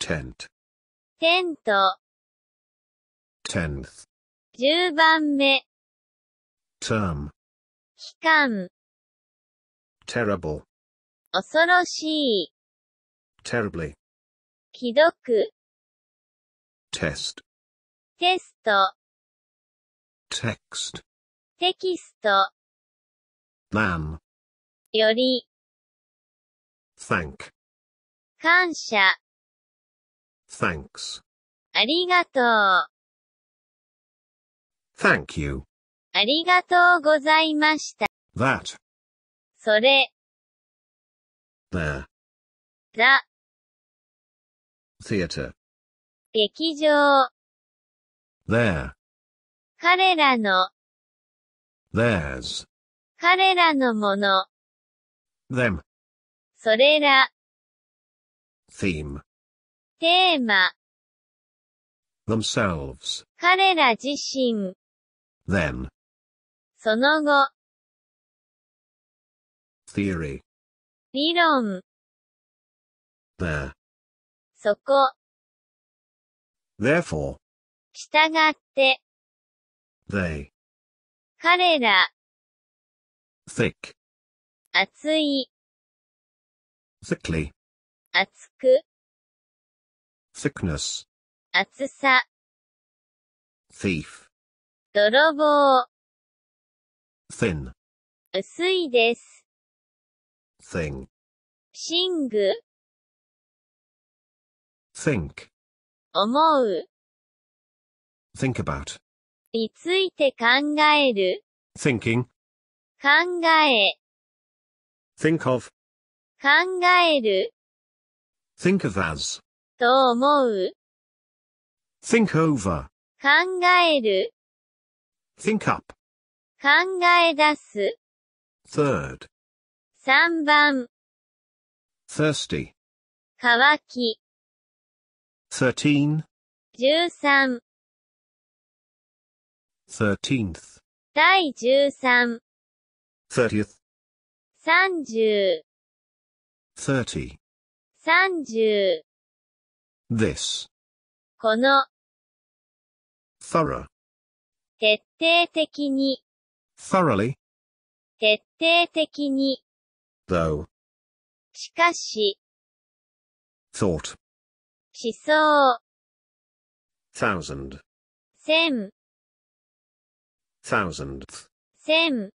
tent t e n tenth t 十番目 term 期間 terrible 恐ろしい terribly 既読 test テスト text テキスト than より thank 感謝 Thanks. ありがとう。Thank you. ありがとうございました。That. それ、There. t h e Theater. 劇場、There. 彼らの、Theirs. 彼らのもの、Them. それら、Theme. テーマ themselves, 彼ら自身、then, その後、theory, 理論、there, そこ、therefore, 従って、they, 彼ら、thick, 熱い、thickly, 熱く、thickness, 厚さ、thief, 泥棒、thin, 薄いです。thing, 寝具、think, 思う、think about, について考える、thinking, 考え、think of, 考える、think of as, と思う think over 考える think up 考え出す third 3番 thirsty 乾き thirteen 13th i r t t e e n h 第13 30th thirty 30 this この thorough 徹底的に thoroughly 徹底的に though しかし thought 思想 thousand 千 thousandth 千